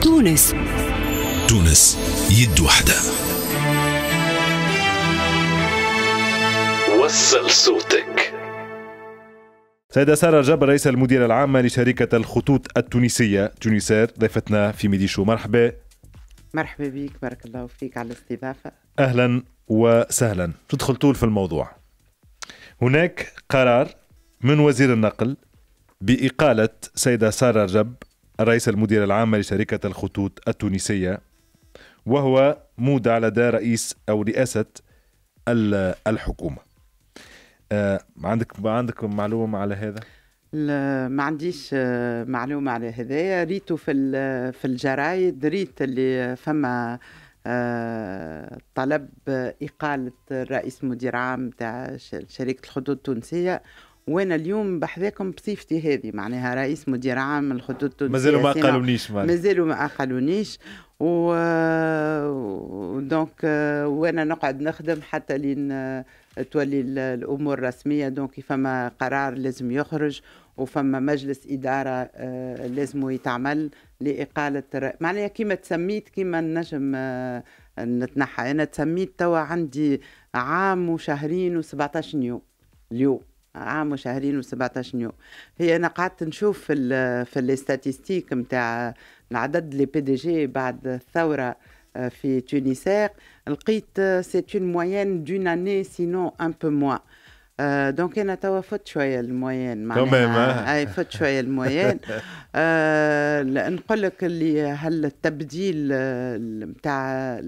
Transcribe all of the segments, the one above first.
تونس تونس يد وحدة وصل صوتك سيدة سارة جبر رئيس المديرة العامة لشركة الخطوط التونسية تونسير ضيفتنا في ميديشو مرحبا مرحبا بك بارك الله فيك على الاستضافة أهلا وسهلا تدخل طول في الموضوع هناك قرار من وزير النقل بإقالة سيدة سارة جب الرئيس المدير العام لشركة الخطوط التونسية وهو مودع لدى رئيس أو رئاسة الحكومة آه، عندك عندك معلومة على هذا؟ لا ما عنديش آه، معلومة على هذايا ريتو في في الجرايد ريت اللي فما آه، طلب إقالة الرئيس مدير عام تاع شركة الخطوط التونسية وانا اليوم بحذاكم بصفتي هذه معناها رئيس مدير عام الخطوط التونسيه مازالوا ما قالونيش مازالوا ما قالونيش و... دونك وانا نقعد نخدم حتى لين تولي الامور رسميه دونك فما قرار لازم يخرج وفما مجلس اداره آه، لازم يتعمل لاقاله معناها كيما تسميت كيما النجم آه، نتنحى انا تسميت توا عندي عام وشهرين و17 يوم اليوم عام وشهرين و17 يوم هي انا قعدت نشوف في في الاستاتيستيك نتاع العدد لي بي دي جي بعد الثوره آه، في تونساك لقيت سي اون موين دون اني سينون ان بو موا دونك انا توا فوت شويه الموين معناها آه؟ اي فوت شويه الموين آه، نقول لك اللي هل التبديل نتاع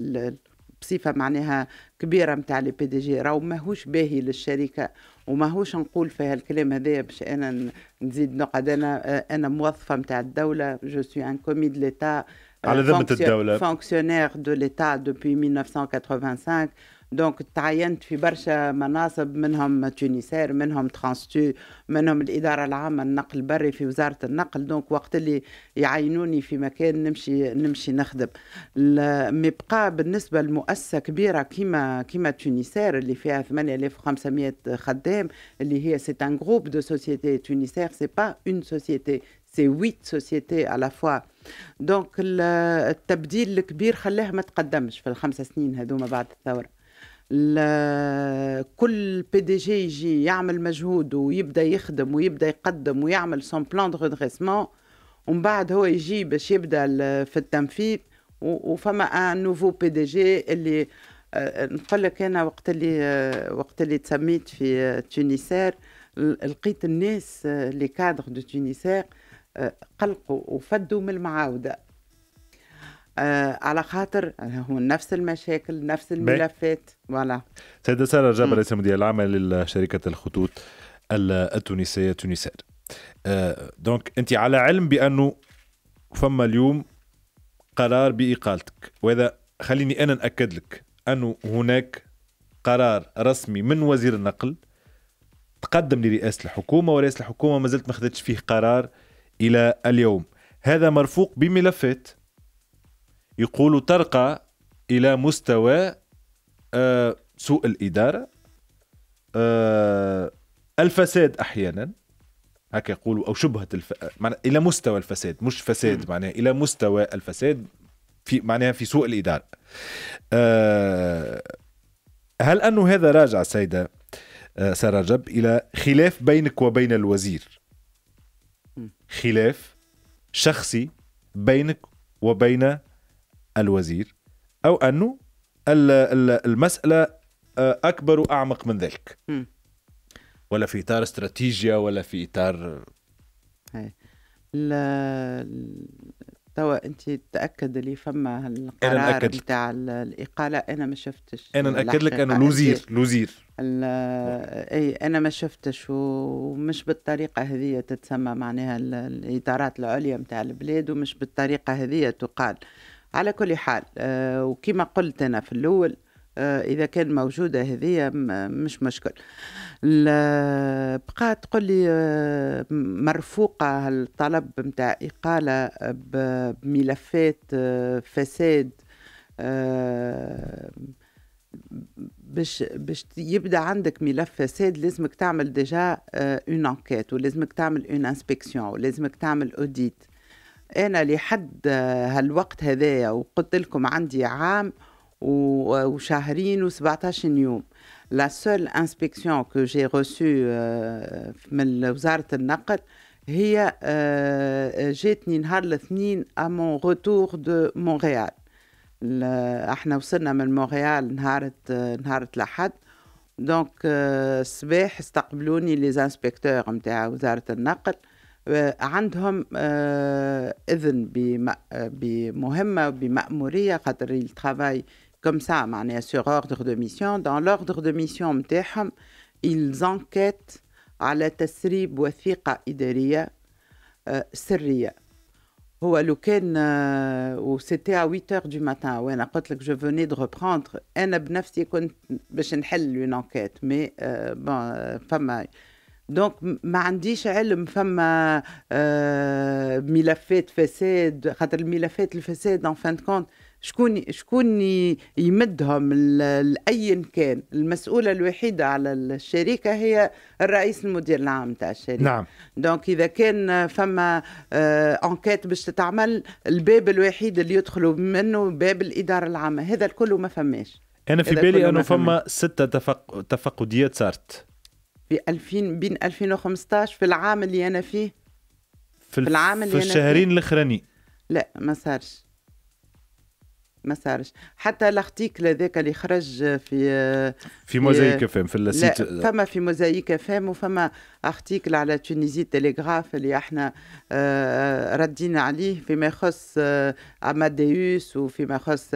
بصفه معناها كبيره نتاع لي بي دي جي راهو ماهوش باهي للشركه وماهوش نقول في هالكلام هذايا باش انا نزيد نقعد انا انا موظفه نتاع الدوله جو سوي ان كومي دو ليتا على euh, ذمة الدولة فونكسيونير دو ليتا دوبوي 1985 دونك تعينت في برشا مناصب منهم تونيسير منهم ترانستو منهم الإدارة العامة النقل البري في وزارة النقل دونك وقت اللي يعينوني في مكان نمشي نمشي نخدم ميبقى بالنسبة لمؤسسة كبيرة كيما كيما تونيسير اللي فيها 8500 خدام اللي هي سي ان جروب دو سوسيتي تونيسير سي با اون سوسيتي سي 8 سوسيتي على فوا دونك التبديل الكبير خلاه ما تقدمش في الخمس سنين هذوما بعد الثوره كل بي دي جي يجي يعمل مجهود ويبدا يخدم ويبدا يقدم ويعمل سون بلان دو ريدريسمون ومن بعد هو يجي باش يبدا في التنفيذ وفما ان نوفو بي دي جي اللي آه، نقول لك انا وقت اللي آه، وقت اللي تسميت في تونيسير آه، لقيت الناس لي كادر دو تونيسير قلقوا وفدوا من المعاوده آه على خاطر هو نفس المشاكل نفس الملفات فوالا سيدة سارة جابر رئيس المديرية العامة لشركة الخطوط التونسية تونسير آه دونك أنت على علم بأنه فما اليوم قرار بإقالتك وإذا خليني أنا نأكد لك أنه هناك قرار رسمي من وزير النقل تقدم لرئاسة الحكومة ورئاسة الحكومة ما زلت ما فيه قرار إلى اليوم هذا مرفوق بملفات يقول ترقى الى مستوى آه، سوء الاداره آه، الفساد احيانا هكا يقولوا او شبهه الف... معناها الى مستوى الفساد مش فساد معناها الى مستوى الفساد في معناها في سوء الاداره أه... هل انه هذا راجع سيده آه، ساره رجب الى خلاف بينك وبين الوزير خلاف شخصي بينك وبين الوزير أو أنه المسألة آه، أكبر وأعمق من ذلك ولا في إطار استراتيجيا ولا في إطار توا انت تاكد لي فما القرار نتاع الاقاله انا ما شفتش انا ناكد لك انه الوزير الوزير اي انا ما شفتش ومش بالطريقه هذه تتسمى معناها الادارات العليا نتاع البلاد ومش بالطريقه هذه تقال على كل حال آه، وكما قلت أنا في الأول آه، إذا كان موجودة هذه مش مشكل بقات تقول لي آه، مرفوقة الطلب متاع إقالة بملفات فساد باش باش يبدا عندك ملف فساد لازمك تعمل ديجا اون انكيت ولازمك تعمل اون انسبكسيون ولازمك تعمل اوديت انا لحد هالوقت هذايا وقلت لكم عندي عام وشهرين و17 يوم لا سول انسبكسيون كو جي روسو من وزاره النقل هي آه، جاتني نهار الاثنين امون روتور دو مونريال احنا وصلنا من مونريال نهار نهار الاحد دونك آه، الصباح استقبلوني لي انسبكتور نتاع وزاره النقل آه، عندهم آه، اذن آه، بمهمه بماموريه خاطر يلترافاي كوم سا معناها سور اوردر دو ميسيون دون لوردر دو ميسيون نتاعهم يلزانكيت على تسريب وثيقه اداريه سريه هو لو كان و سيتي ا 8 اور دو ماتان وانا قلت لك جو فوني دو ريبروندر انا بنفسي كنت باش نحل اون انكيت مي بون فما دونك ما عنديش علم فما آه، ملفات فساد خاطر الملفات الفساد ان فان كونت شكون شكون يمدهم لاي كان المسؤوله الوحيده على الشركه هي الرئيس المدير العام تاع الشركه نعم دونك اذا كان فما انكيت آه، باش تتعمل الباب الوحيد اللي يدخلوا منه باب الاداره العامه هذا الكل ما فماش انا في بالي انه فما سته تفق... تفقديات صارت في 2000 بين 2015 في العام اللي انا فيه في, في العام اللي في أنا الشهرين الاخرانيين لا ما صارش ما صارش حتى الارتيكل هذاك اللي خرج في في موزايك فام في السيت لا فما في موزايك فهم وفما ارتيكل على تونيزي تيليغراف اللي احنا آه، ردينا عليه فيما يخص آه، اماديوس وفيما يخص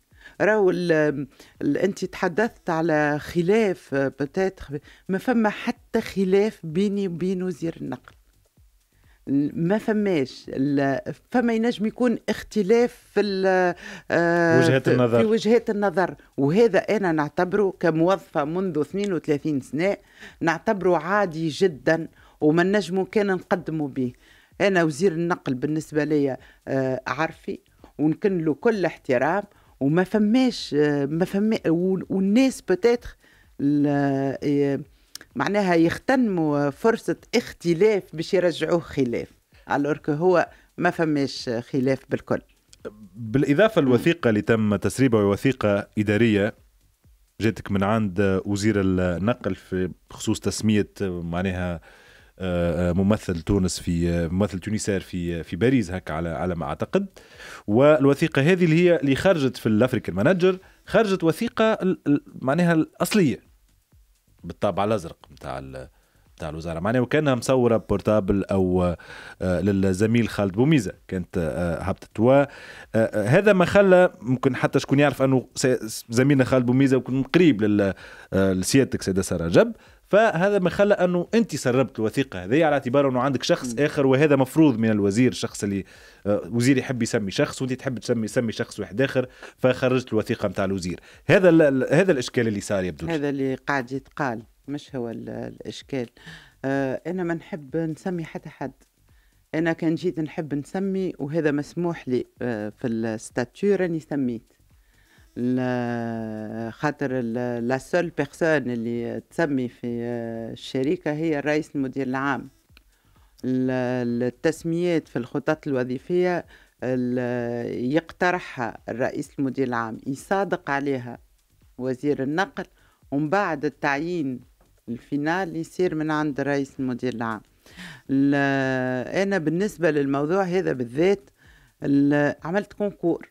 راهو انت تحدثت على خلاف بتاتخ آه، ما فما حتى خلاف بيني وبين وزير النقل ما فماش فما ينجم يكون اختلاف في آه، وجهات النظر في وجهات النظر وهذا انا نعتبره كموظفه منذ 32 سنه نعتبره عادي جدا وما نجمو كان نقدموا به انا وزير النقل بالنسبه لي آه، عارفي ونكن له كل احترام وما فماش ما فما والناس بتاتر إيه، معناها يختنموا فرصة اختلاف باش يرجعوه خلاف على هو ما فماش خلاف بالكل بالإضافة الوثيقة اللي تم تسريبها وثيقة إدارية جاتك من عند وزير النقل في بخصوص تسمية معناها ممثل تونس في ممثل تونسير في في باريس هكا على على ما اعتقد والوثيقه هذه اللي هي اللي خرجت في الافريكان مانجر خرجت وثيقه معناها الاصليه بالطابع الازرق نتاع نتاع الوزاره معناها وكانها مصوره بورتابل او آه، للزميل خالد بوميزه كانت هبطت آه، آه، هذا ما خلى ممكن حتى شكون يعرف انه زميلنا خالد بوميزه وكان قريب لسيادتك سيدة ساره جب فهذا ما خلى انه انت سربت الوثيقه هذه على اعتبار انه عندك شخص اخر وهذا مفروض من الوزير الشخص اللي آه، وزير يحب يسمي شخص وانت تحب تسمي يسمي شخص واحد اخر فخرجت الوثيقه نتاع الوزير هذا هذا الاشكال اللي صار يبدو هذا اللي قاعد يتقال مش هو الاشكال آه، انا ما نحب نسمي حتى حد انا كان جيت نحب نسمي وهذا مسموح لي آه، في الستاتيو راني سميت خاطر لا سول بيرسون اللي تسمي في آه، الشركة هي الرئيس المدير العام التسميات في الخطط الوظيفية يقترحها الرئيس المدير العام يصادق عليها وزير النقل ومن بعد التعيين الفينال يصير من عند الرئيس المدير العام أنا بالنسبة للموضوع هذا بالذات عملت كونكور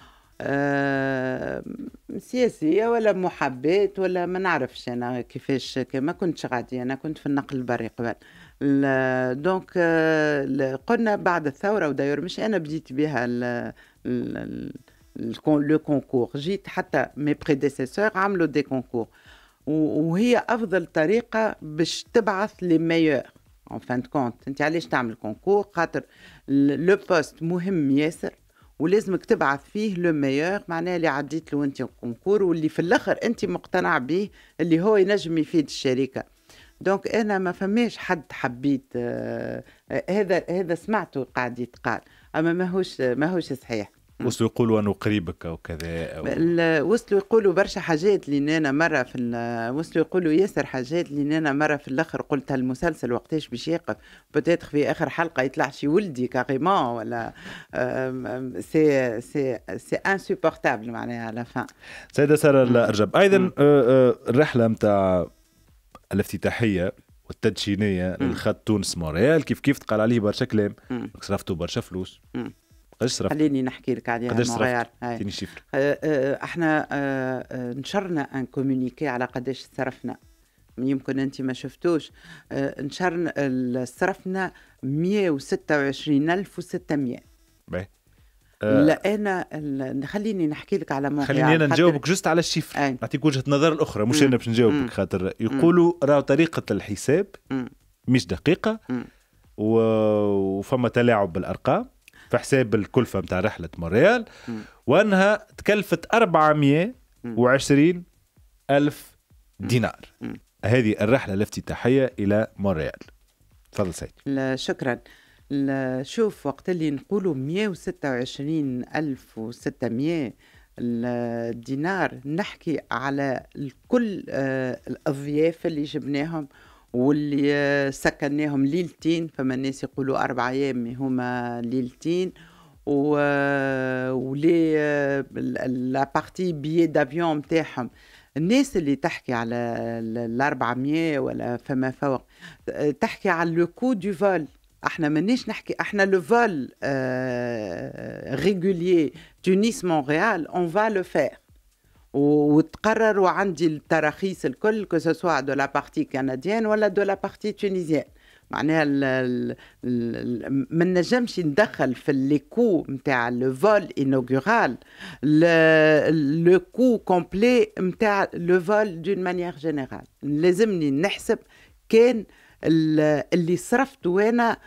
آه، سياسية ولا محبات ولا ما نعرفش أنا كيفاش ما كنتش غادي أنا كنت في النقل البري قبل دونك قلنا بعد الثورة وداير مش أنا بديت بها لو كونكور جيت حتى مي بريديسيسور عملوا دي كونكور وهي أفضل طريقة باش تبعث لي ميور اون فان كونت انت علاش تعمل كونكور خاطر لو بوست مهم ياسر ولازمك تبعث فيه لو ميور معناها اللي عديت له انت الكونكور واللي في الاخر انت مقتنع به اللي هو ينجم يفيد الشركه دونك انا ما فماش حد حبيت آه هذا هذا سمعته قاعد يتقال اما ماهوش ماهوش صحيح وصلوا يقولوا انه قريبك او كذا أو... وصلوا يقولوا برشا حاجات اللي انا مره في ال... وصلوا يقولوا ياسر حاجات اللي انا مره في الاخر قلت المسلسل وقتاش باش يقف بوتيتر في اخر حلقه يطلع شي ولدي كاريمون ولا سي سي سي انسوبورتابل معناها على فان سيده ساره الارجب ايضا آه، آه، الرحله نتاع الافتتاحيه والتدشينيه للخط تونس مونريال كيف كيف تقال عليه برشا كلام صرفتوا برشا فلوس قداش صرفت؟ خليني نحكي لك عليها قداش صرفت؟ اعطيني شفر آه، آه، احنا آه، نشرنا ان كومونيكي على قداش صرفنا يمكن انت ما شفتوش نشرنا صرفنا 126600 لا انا خليني نحكي لك على موقع خليني انا نجاوبك جست على الشيف نعطيك وجهه نظر اخرى مش انا باش نجاوبك خاطر يقولوا راه طريقه الحساب مش دقيقه وفما تلاعب بالارقام في حساب الكلفه نتاع رحله مونريال وانها تكلفت 420 الف دينار هذه الرحله الافتتاحيه الى مونريال تفضل سيد لا شكرا لا شوف وقت اللي نقولوا 126600 دينار نحكي على كل الضيافه آه، اللي جبناهم واللي آه، سكناهم ليلتين فما الناس يقولوا أربع أيام هما ليلتين و آه، ولي آه، لا بارتي بيي دافيون نتاعهم الناس اللي تحكي على ال 400 ولا فما فوق تحكي على لو كو دو فول احنا مانيش نحكي احنا لو فول ريغولي تونس مونريال اون فا لو فير وتقرر وعندي التراخيص الكل كو دو لابارتي كنديان ولا دو لابارتي تونيزيان معناها ما نجمش ندخل في لي كو نتاع لو فول انوغورال لو كو كومبلي نتاع لو فول دون مانيير جينيرال لازمني نحسب كان اللي صرفته انا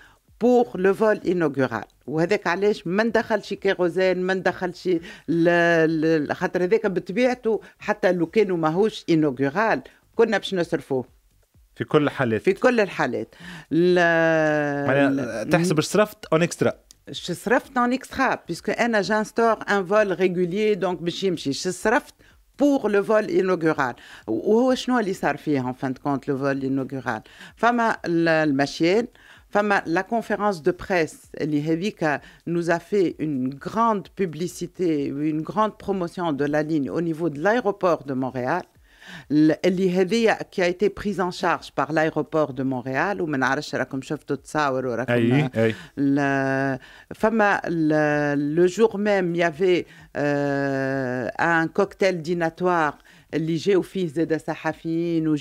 بور لو فول انوغورال وهذاك علاش ما ندخلش كيغوزان ما ندخلش خاطر هذاك بطبيعته حتى لو كان ماهوش انوغورال كنا باش نصرفوه في كل الحالات في كل الحالات معناها تحسب صرفت اون اكسترا شو صرفت اون اكسترا بيسكو انا جانستور ان فول ريغولي دونك باش يمشي شو صرفت بور لو فول انوغورال وهو شنو اللي صار فيه ان فان كونت لو فول انوغورال فما المشيين la conférence de presse, nous a fait une grande publicité, une grande promotion de la ligne au niveau de l'aéroport de Montréal. qui a été prise en charge par l'aéroport de Montréal ou euh, le jour même il y avait euh, un cocktail dînatoire Les جاوا de زاد ou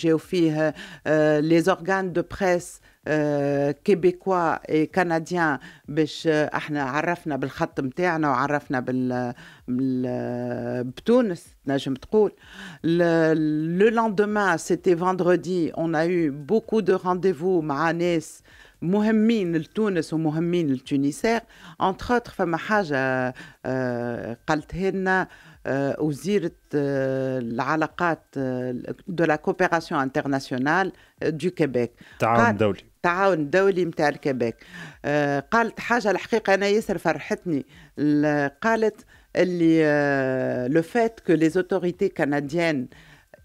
euh, les organes de presse آه، كيبيكوا إيه، كنديان باش آه، احنا عرفنا بالخط نتاعنا وعرفنا بال آه، بتونس نجم تقول لو لندمان سيتي فاندردي اون ا يو بوكو دو رانديفو مع ناس مهمين لتونس ومهمين للتونيسير انتر اوتر فما حاجه قالتها لنا Euh, euh, aux euh, îles de la coopération internationale du Québec. de Québec. le fait que les autorités canadiennes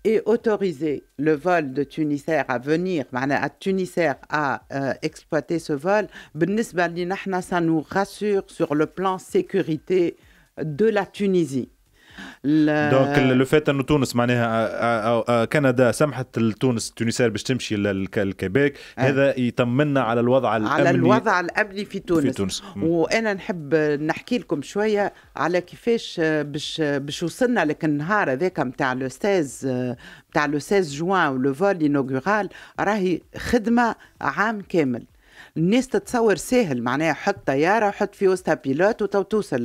aient autorisé le vol de Tunisair à venir à Tunisair à exploiter ce vol, nous nous rassure sur le plan sécurité de la Tunisie. دونك لو فات انه تونس معناها آه، آه، آه، كندا سمحت لتونس التونسيه باش تمشي للكيبيك هذا يطمنا على الوضع الامني على الوضع الامني في تونس, في تونس. وانا نحب نحكي لكم شويه على كيفاش باش باش وصلنا لك النهار هذاك نتاع لو 16 نتاع لو 16 جوان ولو فول راهي خدمه عام كامل الناس تتصور سهل معناها حط طياره وحط في وسطها بيلوت وتو توصل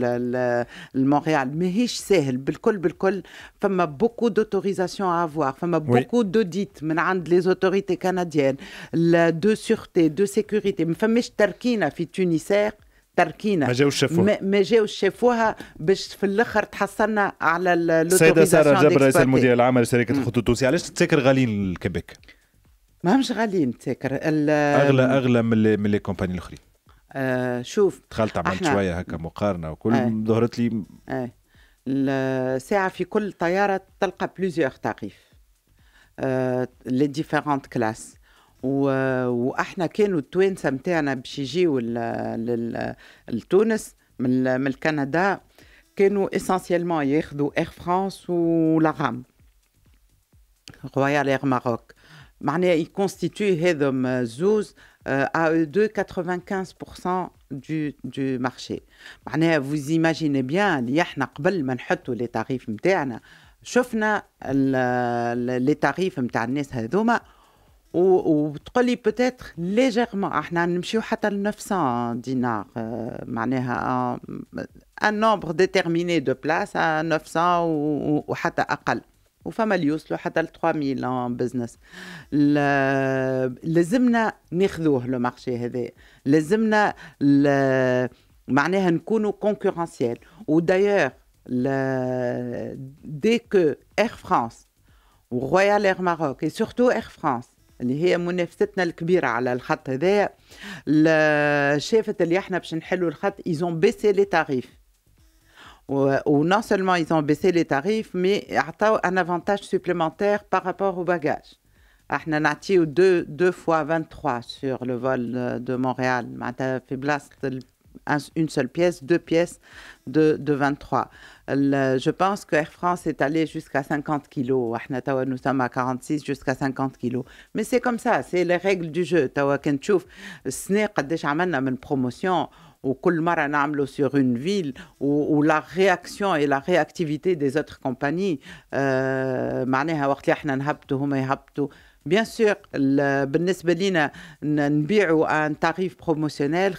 لمونريال ماهيش سهل بالكل بالكل فما بوكو دوتوريزاسيون افوار فما بوكو دوديت من عند لي زوتوريتي كنديان دو سيغتي دو سيكوريتي ما فماش تركينه في تونيسير تركينا ما جاوش شافوها ما جاوش شافوها باش في الاخر تحصلنا على السيده ساره جبر رئيس المدير العام لشركه الخطوط التونسيه علاش تسكر غاليين الكبك؟ ماهمش غاليين تذاكر اغلى اغلى من اللي من لي كومباني الاخرين آه شوف دخلت عملت أحنا... شويه هكا مقارنه وكل آه. ظهرت لي آه. الساعه في كل طياره تلقى بلوزيوغ تعريف آه لي ديفيرونت كلاس و... واحنا كانوا التوانسه نتاعنا باش يجيو لتونس من من الكندا كانوا اسانسيلمون ياخذوا اير فرانس ولا غام رويال اير ماروك Ils constituent euh, à deux 95% du marché. Vous imaginez bien, nous avons déjà éprouvé les tarifs. Nous avons éprouvé les tarifs de ces personnes. Et peut-être légèrement, nous allons jusqu'à 900 dinars. cest euh, un nombre déterminé de places à hein, 900 ou même moins. وفما اللي يوصلوا حتى ل 3000 ان بزنس لازمنا ناخذوه لو مارشي هذا لازمنا معناها نكونوا كونكورونسيال ودايوغ دي كو اير فرانس ورويال اير ماروك اي سورتو اير فرانس اللي هي منافستنا الكبيره على الخط هذايا شافت اللي احنا باش نحلوا الخط ايزون بيسي لي تاريف Où, non seulement ils ont baissé les tarifs, mais un avantage supplémentaire par rapport au bagages. Nous avons deux deux fois 23 sur le vol de Montréal معناتها fait blast une seule pièce, deux pièces de, de 23. je pense que Air France est allé jusqu'à 50 kilos. Nous sommes à 46 jusqu'à 50 kilos. Mais c'est comme ça, c'est les règles du jeu. nous déjà Sne, une promotion ou Kulmara Namlo sur une ville ou la réaction et la réactivité des autres compagnies, euh, bien sûr, le Benesbelina a un tarif promotionnel,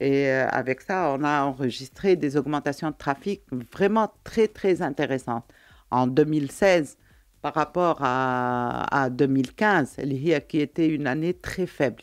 et euh, avec ça, on a enregistré des augmentations de trafic vraiment très, très intéressantes. En 2016, par rapport à, à 2015, qui était une année très faible.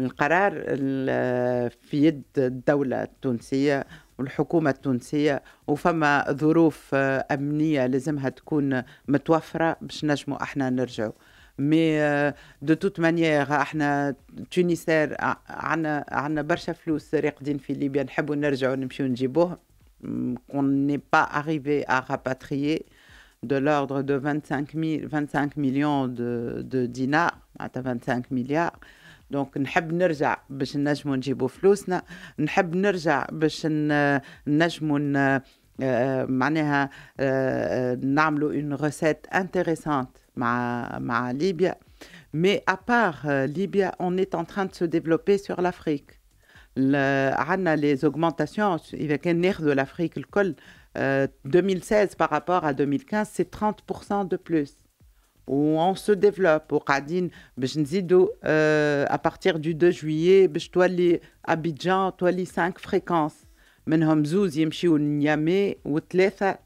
القرار في يد الدولة التونسية والحكومة التونسية وفما ظروف أمنية لازمها تكون متوفرة باش نجمو احنا نرجعو مي دو توت مانيير احنا تونيسير عنا عنا برشا فلوس راقدين في ليبيا نحبوا نرجعوا نمشيو نجيبوه اون ني با اريفي ا rapatrier دو لوردر دو 25, 000, 25 مليون دو دينار معناتها 25 مليار Donc, nous avons باش نجمو نجيبو فلوسنا معناها faire une recette intéressante مع مع Libye. Mais à part la euh, Libye, on est en train de se développer sur l'Afrique. Le, les augmentations, avec un nerf de l'Afrique, le col, euh, 2016 par rapport à 2015, c'est 30% de plus où on se développe. Au Khadin, ben, euh, à partir du 2 juillet, ben, à Abidjan, je 5 fréquences. nous Niamey,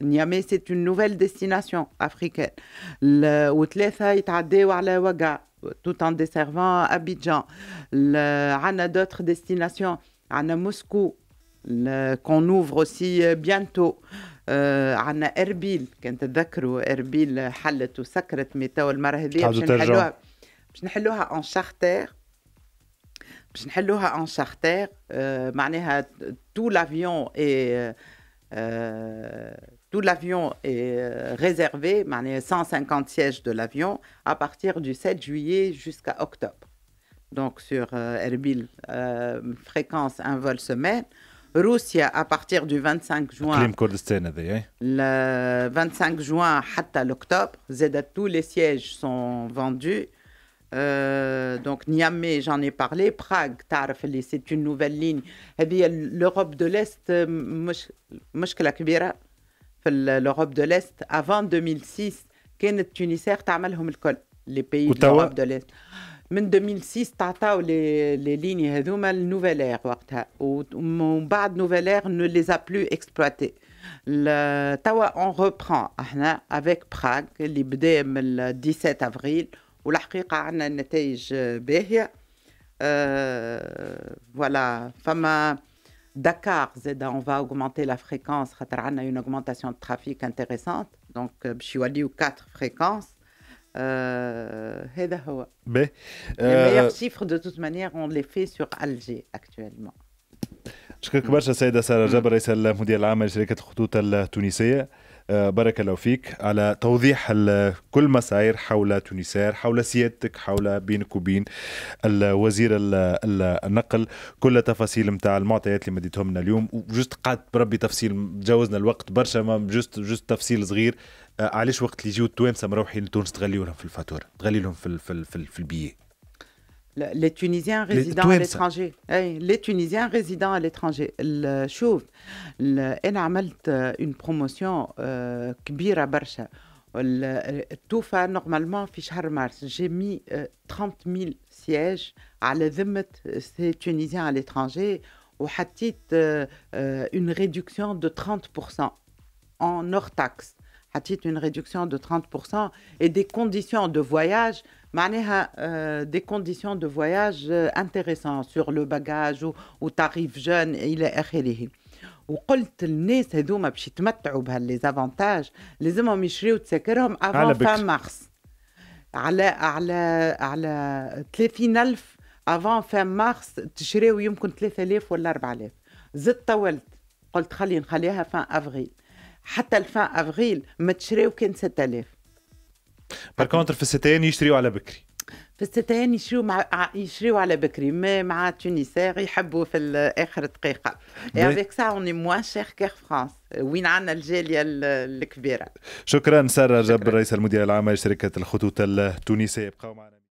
Niamey, c'est une nouvelle destination africaine. Ou est à Dewa tout en desservant Abidjan. y a d'autres destinations. y a Moscou, qu'on ouvre aussi euh, bientôt. آه عندنا اربيل كان تتذكروا اربيل حلت وسكرت مي توا المره هذه باش نحلوها باش نحلوها اون شارتير باش نحلوها اون شارتير آه معناها تو لافيون اي tout l'avion est réservé, 150 sièges de l'avion, à partir du 7 juillet jusqu'à octobre. Donc sur Erbil, euh, fréquence un vol semaine. Russie à partir du 25 juin. Hein. Le 25 juin à l'octobre, tous les sièges sont vendus. Euh, donc Niamey, j'en ai parlé. Prague, c'est une nouvelle ligne. Et bien l'Europe de l'Est, مشكلة euh, كبيرة l'Europe de l'Est avant 2006, Tunisair hum, les pays de l'Europe de l'Est. En 2006, Tata les lignes nouvelles aéroportes, mon bas de nouvelle air ne les a plus exploitées. on reprend, avec Prague, le 17 avril. Où la réalité, on a euh, voilà, femme Dakar, on va augmenter la fréquence. y a une augmentation de trafic intéressante, donc jeudi ou quatre fréquences. Euh, Mais, Les euh, meilleurs chiffres, de toute manière, on les fait sur Alger actuellement. شكرا برشا السيده ساره جبر رئيس المدير العام لشركه الخطوط التونسيه آه، بارك الله فيك على توضيح كل ما ساير حول تونسير حول سيادتك حول بينك وبين الوزير النقل كل تفاصيل نتاع المعطيات اللي مديتهم لنا اليوم وجست قعدت بربي تفصيل تجاوزنا الوقت برشا ما جست جست تفصيل صغير آه، علاش وقت اللي يجيو التوانسه مروحين لتونس تغلي لهم في الفاتوره تغلي لهم في في في, في البيي les Tunisiens résidant à l'étranger. les Tunisiens résidant à l'étranger. Le euh, une promotion qui kbira tout normalement de mars. J'ai mis 30 euh, 000 sièges à la de ces Tunisiens à l'étranger. au hatit euh, une réduction de 30% en hors taxe. titre une réduction de 30% et des conditions de voyage. معناها دي كونديسيون دو فواياج انتريسون سور لو باجاج وتعريف جون الى اخره وقلت للناس هذوما باش يتمتعوا بهالليزافونتاج لازمهم يشريو تذاكرهم افون فان مارس على على على 30000 افون فان مارس تشريو يمكن 3000 ولا 4000 زدت طولت قلت خلي نخليها فان افريل حتى الفان افريل ما تشريو كان 6000 بار كونتر في الستان يشتريوا على بكري في الستان يشريوا مع يشريوا على بكري ما مع تونيسير يحبوا في الاخر دقيقه افيك سا اوني موان شير كير فرانس وين عندنا الجاليه الكبيره شكرا ساره جابر رئيس المدير العام لشركه الخطوط التونسيه بقاو معنا